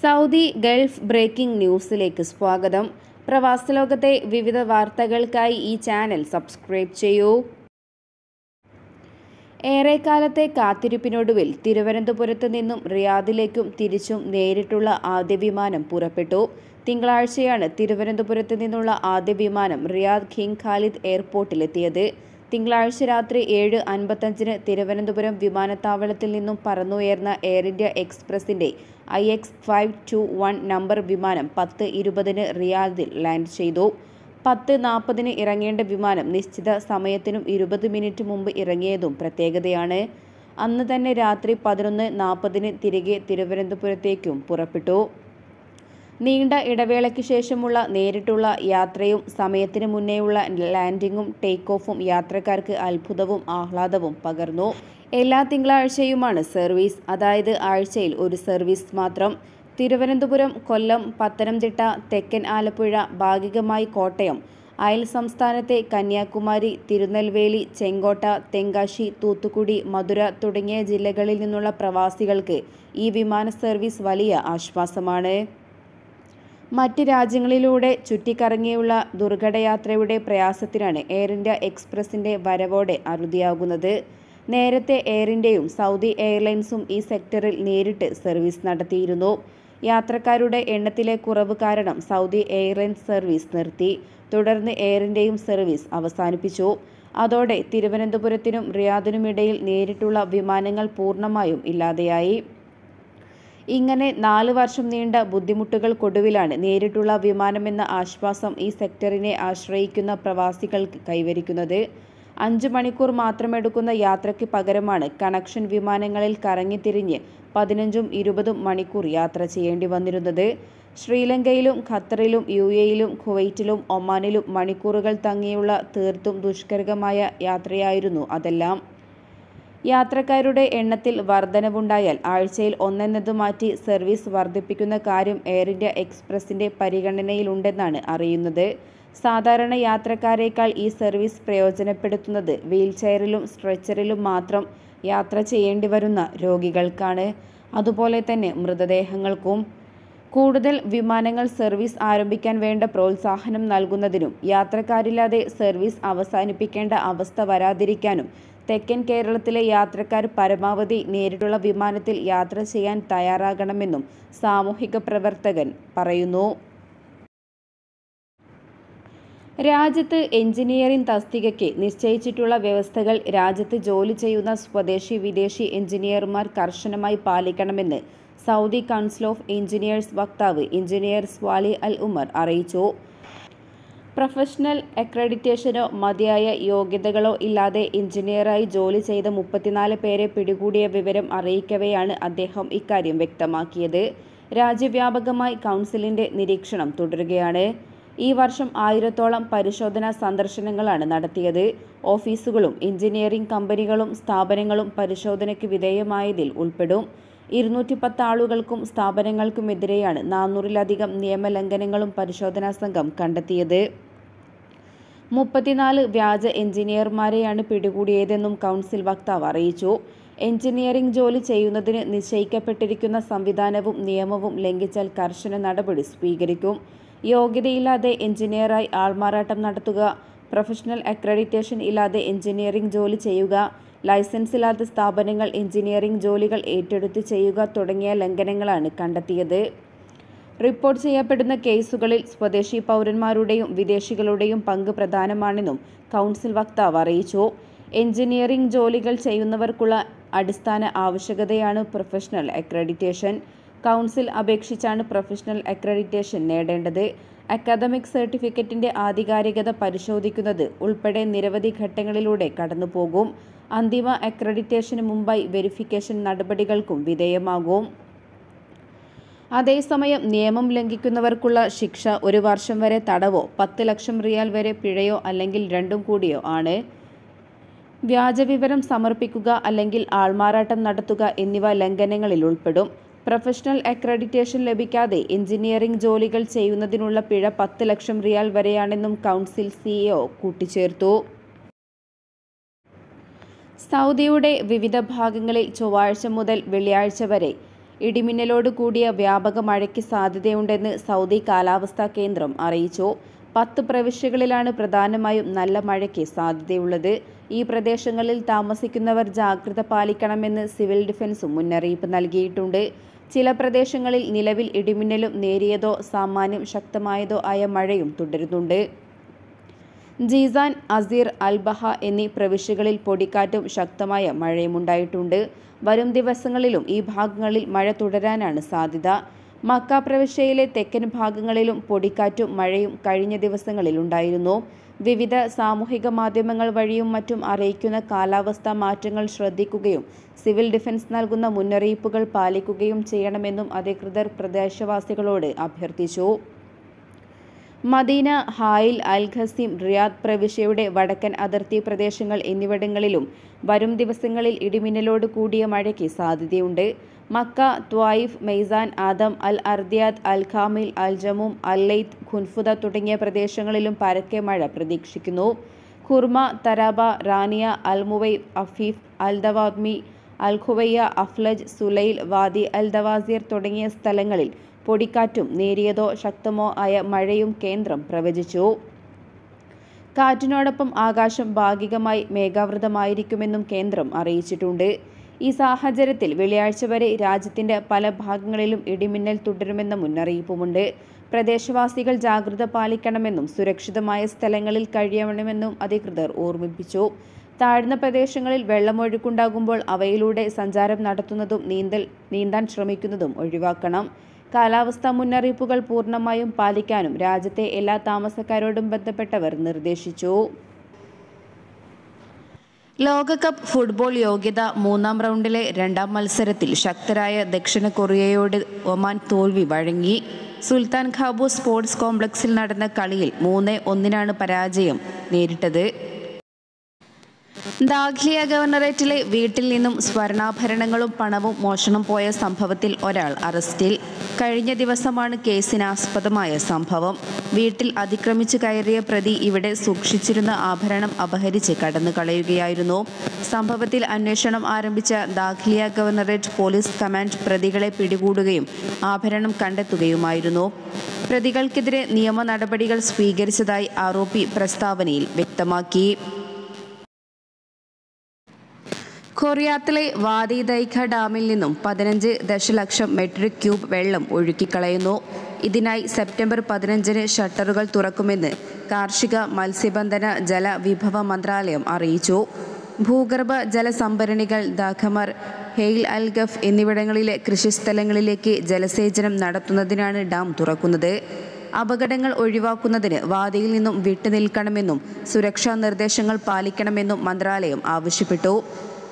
Saudi Gulf breaking ന്യൂസിലേക്ക് സ്വാഗതം പ്രവാസലോകത്തെ വിവിധ വാർത്തകൾക്കായി ഈ ചാനൽ സബ്സ്ക്രൈബ് ചെയ്യൂ ഏറെക്കാലത്തെ കാത്തിരിപ്പിനൊടുവിൽ തിരുവനന്തപുരത്ത് നിന്നും റിയാദിലേക്കും തിരിച്ചും നേരിട്ടുള്ള ആദ്യ വിമാനം പുറപ്പെട്ടു തിങ്കളാഴ്ചയാണ് തിരുവനന്തപുരത്ത് നിന്നുള്ള ആദ്യ വിമാനം റിയാദ് കിങ് ഖാലിദ് എയർപോർട്ടിലെത്തിയത് തിങ്കളാഴ്ച രാത്രി ഏഴ് അൻപത്തഞ്ചിന് തിരുവനന്തപുരം വിമാനത്താവളത്തിൽ നിന്നും പറന്നുയർന്ന എയർ ഇന്ത്യ എക്സ്പ്രസിൻ്റെ I X five two one number വിമാനം പത്ത് ഇരുപതിന് റിയാദിൽ ലാൻഡ് ചെയ്തു പത്ത് നാൽപ്പതിന് ഇറങ്ങേണ്ട വിമാനം നിശ്ചിത സമയത്തിനും ഇരുപത് മിനിറ്റ് മുമ്പ് ഇറങ്ങിയതും പ്രത്യേകതയാണ് അന്ന് തന്നെ രാത്രി പതിനൊന്ന് നാൽപ്പതിന് തിരികെ തിരുവനന്തപുരത്തേക്കും പുറപ്പെട്ടു നീണ്ട ഇടവേളയ്ക്ക് ശേഷമുള്ള നേരിട്ടുള്ള യാത്രയും സമയത്തിന് മുന്നേയുള്ള ലാൻഡിങ്ങും ടേക്ക് ഓഫും യാത്രക്കാർക്ക് അത്ഭുതവും ആഹ്ലാദവും പകർന്നു എല്ലാ തിങ്കളാഴ്ചയുമാണ് സർവീസ് അതായത് ആഴ്ചയിൽ ഒരു സർവീസ് മാത്രം തിരുവനന്തപുരം കൊല്ലം പത്തനംതിട്ട തെക്കൻ ആലപ്പുഴ ഭാഗികമായി കോട്ടയം അയൽ സംസ്ഥാനത്തെ കന്യാകുമാരി തിരുനെൽവേലി ചെങ്കോട്ട തെങ്കാശി തൂത്തുക്കുടി മധുര തുടങ്ങിയ ജില്ലകളിൽ നിന്നുള്ള പ്രവാസികൾക്ക് ഈ വിമാന സർവീസ് വലിയ ആശ്വാസമാണ് മറ്റ് രാജ്യങ്ങളിലൂടെ ചുറ്റിക്കറങ്ങിയുള്ള ദുർഘടയാത്രയുടെ പ്രയാസത്തിനാണ് എയർ ഇന്ത്യ എക്സ്പ്രസിൻ്റെ വരവോടെ അറുതിയാകുന്നത് നേരത്തെ എയർ ഇന്ത്യയും സൗദി എയർലൈൻസും ഈ സെക്ടറിൽ നേരിട്ട് സർവീസ് നടത്തിയിരുന്നു യാത്രക്കാരുടെ എണ്ണത്തിലെ കുറവ് കാരണം സൗദി എയർലൈൻസ് സർവീസ് നിർത്തി തുടർന്ന് എയർ ഇന്ത്യയും സർവീസ് അവസാനിപ്പിച്ചു അതോടെ തിരുവനന്തപുരത്തിനും റിയാദിനുമിടയിൽ നേരിട്ടുള്ള വിമാനങ്ങൾ പൂർണ്ണമായും ഇല്ലാതെയായി ഇങ്ങനെ നാല് വർഷം നീണ്ട ബുദ്ധിമുട്ടുകൾക്കൊടുവിലാണ് നേരിട്ടുള്ള വിമാനമെന്ന ആശ്വാസം ഈ സെക്ടറിനെ ആശ്രയിക്കുന്ന പ്രവാസികൾ കൈവരിക്കുന്നത് അഞ്ച് മണിക്കൂർ മാത്രമെടുക്കുന്ന യാത്രയ്ക്ക് പകരമാണ് കണക്ഷൻ വിമാനങ്ങളിൽ കറങ്ങിത്തിരിഞ്ഞ് പതിനഞ്ചും ഇരുപതും മണിക്കൂർ യാത്ര ചെയ്യേണ്ടി വന്നിരുന്നത് ശ്രീലങ്കയിലും ഖത്തറിലും യു എയിലും കുവൈറ്റിലും ഒമാനിലും മണിക്കൂറുകൾ തങ്ങിയുള്ള തീർത്തും ദുഷ്കരകമായ യാത്രയായിരുന്നു അതെല്ലാം യാത്രക്കാരുടെ എണ്ണത്തിൽ വർധനവുണ്ടായാൽ ആഴ്ചയിൽ ഒന്നെന്നതു മാറ്റി സർവീസ് വർദ്ധിപ്പിക്കുന്ന കാര്യം എയർ ഇന്ത്യ എക്സ്പ്രസിന്റെ പരിഗണനയിലുണ്ടെന്നാണ് അറിയുന്നത് സാധാരണ യാത്രക്കാരേക്കാൾ ഈ സർവീസ് പ്രയോജനപ്പെടുത്തുന്നത് വീൽചെയറിലും സ്ട്രെച്ചറിലും മാത്രം യാത്ര ചെയ്യേണ്ടി വരുന്ന രോഗികൾക്കാണ് അതുപോലെ തന്നെ മൃതദേഹങ്ങൾക്കും കൂടുതൽ വിമാനങ്ങൾ സർവീസ് ആരംഭിക്കാൻ വേണ്ട പ്രോത്സാഹനം നൽകുന്നതിനും യാത്രക്കാരില്ലാതെ സർവീസ് അവസാനിപ്പിക്കേണ്ട അവസ്ഥ വരാതിരിക്കാനും തെക്കൻ കേരളത്തിലെ യാത്രക്കാർ പരമാവധി നേരിട്ടുള്ള വിമാനത്തിൽ യാത്ര ചെയ്യാൻ തയ്യാറാകണമെന്നും സാമൂഹിക പ്രവർത്തകൻ പറയുന്നു രാജ്യത്ത് എഞ്ചിനീയറിംഗ് തസ്തികയ്ക്ക് നിശ്ചയിച്ചിട്ടുള്ള വ്യവസ്ഥകൾ രാജ്യത്ത് ജോലി ചെയ്യുന്ന സ്വദേശി വിദേശി എഞ്ചിനീയർമാർ കർശനമായി പാലിക്കണമെന്ന് സൗദി കൗൺസിൽ ഓഫ് എഞ്ചിനീയേഴ്സ് വക്താവ് എഞ്ചിനീയർ സ്വാലി അൽ ഉമർ അറിയിച്ചു പ്രൊഫഷണൽ അക്രഡിറ്റേഷനോ മതിയായ യോഗ്യതകളോ ഇല്ലാതെ എഞ്ചിനീയറായി ജോലി ചെയ്ത മുപ്പത്തിനാല് പേരെ പിടികൂടിയ വിവരം അറിയിക്കവെയാണ് അദ്ദേഹം ഇക്കാര്യം വ്യക്തമാക്കിയത് രാജ്യവ്യാപകമായി കൗൺസിലിന്റെ നിരീക്ഷണം തുടരുകയാണ് ഈ വർഷം ആയിരത്തോളം പരിശോധനാ സന്ദർശനങ്ങളാണ് നടത്തിയത് ഓഫീസുകളും എഞ്ചിനീയറിംഗ് കമ്പനികളും സ്ഥാപനങ്ങളും പരിശോധനയ്ക്ക് വിധേയമായതിൽ ഉൾപ്പെടും ഇരുന്നൂറ്റി പത്ത് ആളുകൾക്കും സ്ഥാപനങ്ങൾക്കുമെതിരെയാണ് നാനൂറിലധികം നിയമലംഘനങ്ങളും പരിശോധനാ സംഘം കണ്ടെത്തിയത് മുപ്പത്തിനാല് വ്യാജ എഞ്ചിനീയർമാരെയാണ് പിടികൂടിയതെന്നും കൗൺസിൽ വക്താവ് അറിയിച്ചു എഞ്ചിനീയറിംഗ് ജോലി ചെയ്യുന്നതിന് നിശ്ചയിക്കപ്പെട്ടിരിക്കുന്ന സംവിധാനവും നിയമവും ലംഘിച്ചാൽ കർശന നടപടി സ്വീകരിക്കും യോഗ്യതയില്ലാതെ എഞ്ചിനീയറായി ആൾമാറാട്ടം നടത്തുക പ്രൊഫഷണൽ അക്രഡിറ്റേഷൻ ഇല്ലാതെ എഞ്ചിനീയറിംഗ് ജോലി ചെയ്യുക ലൈസൻസ് ഇല്ലാത്ത സ്ഥാപനങ്ങൾ എഞ്ചിനീയറിംഗ് ജോലികൾ ഏറ്റെടുത്ത് ചെയ്യുക തുടങ്ങിയ ലംഘനങ്ങളാണ് കണ്ടെത്തിയത് റിപ്പോർട്ട് ചെയ്യപ്പെടുന്ന കേസുകളിൽ സ്വദേശി പൗരന്മാരുടെയും വിദേശികളുടെയും പങ്ക് പ്രധാനമാണെന്നും കൗൺസിൽ വക്താവ് അറിയിച്ചു എഞ്ചിനീയറിംഗ് ജോലികൾ ചെയ്യുന്നവർക്കുള്ള അടിസ്ഥാന ആവശ്യകതയാണ് പ്രൊഫഷണൽ അക്രഡിറ്റേഷൻ കൗൺസിൽ അപേക്ഷിച്ചാണ് പ്രൊഫഷണൽ അക്രഡിറ്റേഷൻ നേടേണ്ടത് അക്കാദമിക് സർട്ടിഫിക്കറ്റിന്റെ ആധികാരികത പരിശോധിക്കുന്നത് ഉൾപ്പെടെ നിരവധി ഘട്ടങ്ങളിലൂടെ കടന്നുപോകും അന്തിമ അക്രഡിറ്റേഷന് മുമ്പായി വെരിഫിക്കേഷൻ നടപടികൾക്കും വിധേയമാകും അതേസമയം നിയമം ലംഘിക്കുന്നവർക്കുള്ള ശിക്ഷ ഒരു വർഷം വരെ തടവോ പത്ത് ലക്ഷം റിയാൽ വരെ പിഴയോ അല്ലെങ്കിൽ രണ്ടും കൂടിയോ ആണ് വ്യാജവിവരം സമർപ്പിക്കുക അല്ലെങ്കിൽ ആൾമാറാട്ടം നടത്തുക എന്നിവ ലംഘനങ്ങളിൽ ഉൾപ്പെടും പ്രൊഫഷണൽ അക്രഡിറ്റേഷൻ ലഭിക്കാതെ എഞ്ചിനീയറിംഗ് ജോലികൾ ചെയ്യുന്നതിനുള്ള പിഴ പത്ത് ലക്ഷം റിയാൽ വരെയാണെന്നും കൗൺസിൽ സിഇഒ കൂട്ടിച്ചേർത്തു സൗദിയുടെ വിവിധ ഭാഗങ്ങളിൽ ചൊവ്വാഴ്ച മുതൽ വെള്ളിയാഴ്ച വരെ ഇടിമിന്നലോട് കൂടിയ വ്യാപക മഴയ്ക്ക് സാധ്യതയുണ്ടെന്ന് സൗദി കാലാവസ്ഥാ കേന്ദ്രം അറിയിച്ചു പത്ത് പ്രവിശ്യകളിലാണ് പ്രധാനമായും നല്ല മഴയ്ക്ക് സാധ്യതയുള്ളത് ഈ പ്രദേശങ്ങളിൽ താമസിക്കുന്നവർ ജാഗ്രത പാലിക്കണമെന്ന് സിവിൽ ഡിഫൻസും മുന്നറിയിപ്പ് നൽകിയിട്ടുണ്ട് ചില പ്രദേശങ്ങളിൽ നിലവിൽ ഇടിമിന്നലും നേരിയതോ സാമാന്യം ശക്തമായതോ ആയ മഴയും തുടരുന്നുണ്ട് ജീസാൻ അസീർ അൽബഹ എന്നീ പ്രവിശ്യകളിൽ പൊടിക്കാറ്റും ശക്തമായ മഴയും ഉണ്ടായിട്ടുണ്ട് വരും ദിവസങ്ങളിലും ഈ ഭാഗങ്ങളിൽ മഴ തുടരാനാണ് സാധ്യത മക്ക പ്രവിശ്യയിലെ തെക്കൻ ഭാഗങ്ങളിലും പൊടിക്കാറ്റും മഴയും കഴിഞ്ഞ ദിവസങ്ങളിൽ ഉണ്ടായിരുന്നു വിവിധ സാമൂഹിക മാധ്യമങ്ങൾ വഴിയും മറ്റും അറിയിക്കുന്ന കാലാവസ്ഥാ മാറ്റങ്ങൾ ശ്രദ്ധിക്കുകയും സിവിൽ ഡിഫൻസ് നൽകുന്ന മുന്നറിയിപ്പുകൾ പാലിക്കുകയും ചെയ്യണമെന്നും അധികൃതർ പ്രദേശവാസികളോട് അഭ്യർത്ഥിച്ചു Madinah Hail al Qassim Riyadh പ്രവിശ്യയുടെ വടക്കൻ അതിർത്തി പ്രദേശങ്ങൾ എന്നിവിടങ്ങളിലും വരും ദിവസങ്ങളിൽ ഇടിമിന്നലോട് കൂടിയ മഴയ്ക്ക് സാധ്യതയുണ്ട് Makkah Taif Maysan Adham al Ardiyat al Kamil al Jamoom al Lith Qunfudhah തുടങ്ങിയ പ്രദേശങ്ങളിലും പരക്കെ മഴ പ്രതീക്ഷിക്കുന്നു Khurma Turabah Ranyah al Muwayh Afif al Dawadmi al Quwayiyah Aflaj Sulayil Wadi al Dawasir തുടങ്ങിയ സ്ഥലങ്ങളിൽ പൊടിക്കാറ്റും നേരിയതോ ശക്തമോ ആയ മഴയും കേന്ദ്രം പ്രവചിച്ചു കാറ്റിനോടൊപ്പം ആകാശം ഭാഗികമായി മേഘാവൃതമായിരിക്കുമെന്നും കേന്ദ്രം അറിയിച്ചിട്ടുണ്ട് ഈ സാഹചര്യത്തിൽ വെള്ളിയാഴ്ച വരെ രാജ്യത്തിന്റെ പല ഭാഗങ്ങളിലും ഇടിമിന്നൽ തുടരുമെന്ന മുന്നറിയിപ്പുമുണ്ട് പ്രദേശവാസികൾ ജാഗ്രത പാലിക്കണമെന്നും സുരക്ഷിതമായ സ്ഥലങ്ങളിൽ കഴിയണമെന്നും അധികൃതർ ഓർമ്മിപ്പിച്ചു താഴ്ന്ന പ്രദേശങ്ങളിൽ വെള്ളമൊഴുക്കുണ്ടാകുമ്പോൾ അവയിലൂടെ സഞ്ചാരം നടത്തുന്നതും നീന്തൽ നീന്താൻ ശ്രമിക്കുന്നതും ഒഴിവാക്കണം കാലാവസ്ഥാ മുന്നറിയിപ്പുകൾ പൂർണ്ണമായും പാലിക്കാനും രാജ്യത്തെ എല്ലാ താമസക്കാരോടും ബന്ധപ്പെട്ടവർ നിർദ്ദേശിച്ചു ലോകകപ്പ് ഫുട്ബോൾ യോഗ്യത മൂന്നാം റൗണ്ടിലെ രണ്ടാം മത്സരത്തിൽ ശക്തരായ ദക്ഷിണ കൊറിയയോട് ഒമാൻ തോൽവി വഴങ്ങി സുൽത്താൻ ഖാബു സ്പോർട്സ് കോംപ്ലക്സിൽ നടന്ന കളിയിൽ മൂന്ന് ഒന്നിനാണ് പരാജയം നേരിട്ടത് ദാഖ്ലിയ ഗവർണറേറ്റിലെ വീട്ടിൽ നിന്നും സ്വർണാഭരണങ്ങളും പണവും മോഷണം പോയ സംഭവത്തിൽ ഒരാൾ അറസ്റ്റിൽ കഴിഞ്ഞ ദിവസമാണ് കേസിനാസ്പദമായ സംഭവം വീട്ടിൽ അതിക്രമിച്ചു കയറിയ പ്രതി ഇവിടെ സൂക്ഷിച്ചിരുന്ന ആഭരണം അപഹരിച്ച് കടന്നു കളയുകയായിരുന്നു സംഭവത്തിൽ അന്വേഷണം ആരംഭിച്ച ദാഖ്ലിയ ഗവർണറേറ്റ് പോലീസ് കമാൻഡ് പ്രതികളെ പിടികൂടുകയും ആഭരണം കണ്ടെത്തുകയുമായിരുന്നു പ്രതികൾക്കെതിരെ നിയമ നടപടികൾ സ്വീകരിച്ചതായി ആരോപി പ്രസ്താവനയിൽ വ്യക്തമാക്കി കൊറിയാത്തിലെ വാദി ദൈഖ ഡാമിൽ നിന്നും പതിനഞ്ച് ദശലക്ഷം മെട്രിക് ക്യൂബ് വെള്ളം ഒഴുക്കിക്കളയുന്നു ഇതിനായി സെപ്റ്റംബർ പതിനഞ്ചിന് ഷട്ടറുകൾ തുറക്കുമെന്ന് കാർഷിക മത്സ്യബന്ധന ജലവിഭവ മന്ത്രാലയം അറിയിച്ചു ഭൂഗർഭ ജലസംഭരണികൾ ദാഖമർ ഹെയിൽ അൽ ഗഫ് എന്നിവിടങ്ങളിലെ കൃഷിസ്ഥലങ്ങളിലേക്ക് ജലസേചനം നടത്തുന്നതിനാണ് ഡാം തുറക്കുന്നത് അപകടങ്ങൾ ഒഴിവാക്കുന്നതിന് വാദിയിൽ നിന്നും വിട്ടുനിൽക്കണമെന്നും സുരക്ഷാ നിർദ്ദേശങ്ങൾ പാലിക്കണമെന്നും മന്ത്രാലയം ആവശ്യപ്പെട്ടു